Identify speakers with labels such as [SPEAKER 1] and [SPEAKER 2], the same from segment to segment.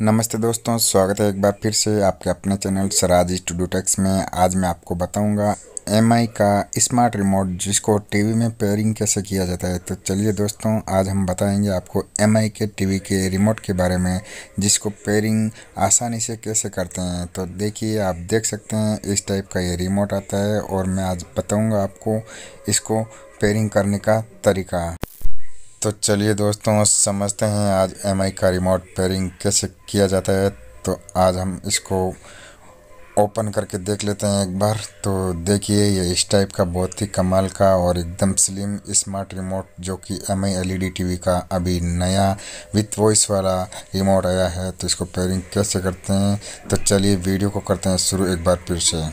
[SPEAKER 1] नमस्ते दोस्तों स्वागत है एक बार फिर से आपके अपने चैनल सराज स्टूडोटेक्स में आज मैं आपको बताऊंगा एम का स्मार्ट रिमोट जिसको टीवी में पेयरिंग कैसे किया जाता है तो चलिए दोस्तों आज हम बताएंगे आपको एम के टीवी के रिमोट के बारे में जिसको पेयरिंग आसानी से कैसे करते हैं तो देखिए आप देख सकते हैं इस टाइप का ये रिमोट आता है और मैं आज बताऊँगा आपको इसको पेयरिंग करने का तरीका तो चलिए दोस्तों समझते हैं आज एम का रिमोट पेयरिंग कैसे किया जाता है तो आज हम इसको ओपन करके देख लेते हैं एक बार तो देखिए ये इस टाइप का बहुत ही कमाल का और एकदम स्लिम स्मार्ट रिमोट जो कि एम आई एल टीवी का अभी नया विथ वॉइस वाला रिमोट आया है तो इसको पेयरिंग कैसे करते हैं तो चलिए वीडियो को करते हैं शुरू एक बार फिर से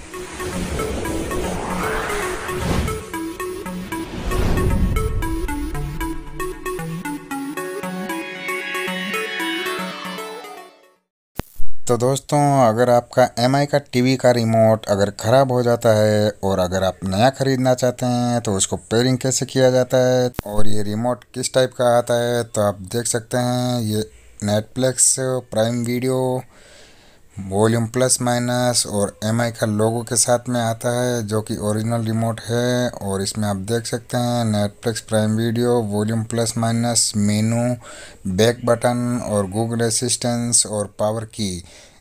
[SPEAKER 1] तो दोस्तों अगर आपका एम का टीवी का रिमोट अगर ख़राब हो जाता है और अगर आप नया ख़रीदना चाहते हैं तो उसको पेयरिंग कैसे किया जाता है और ये रिमोट किस टाइप का आता है तो आप देख सकते हैं ये Netflix Prime Video volume plus minus और एम का लोगो के साथ में आता है जो कि ओरिजिनल रिमोट है और इसमें आप देख सकते हैं Netflix Prime Video volume plus minus menu back button और गूगल असिस्टेंस और पावर की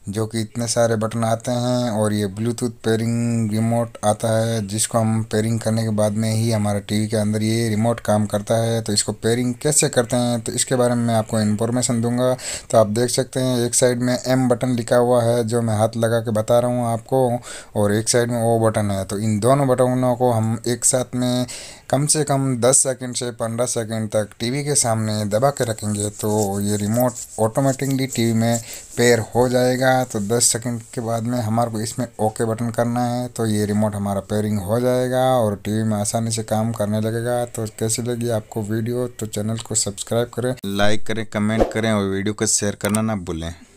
[SPEAKER 1] जो कि इतने सारे बटन आते हैं और ये ब्लूटूथ पेयरिंग रिमोट आता है जिसको हम पेयरिंग करने के बाद में ही हमारे टीवी के अंदर ये रिमोट काम करता है तो इसको पेयरिंग कैसे करते हैं तो इसके बारे में मैं आपको इन्फॉर्मेशन दूंगा तो आप देख सकते हैं एक साइड में एम बटन लिखा हुआ है जो मैं हाथ लगा के बता रहा हूँ आपको और एक साइड में ओ बटन है तो इन दोनों बटनों को हम एक साथ में कम से कम दस सेकेंड से पंद्रह सेकेंड तक टी के सामने दबा के रखेंगे तो ये रिमोट ऑटोमेटिकली टी में पेयर हो जाएगा जाएगा तो 10 सेकंड के बाद में हमारे को इसमें ओके बटन करना है तो ये रिमोट हमारा पेयरिंग हो जाएगा और टीवी में आसानी से काम करने लगेगा तो कैसी लगी आपको वीडियो तो चैनल को सब्सक्राइब करें लाइक करें कमेंट करें और वीडियो को शेयर करना ना भूलें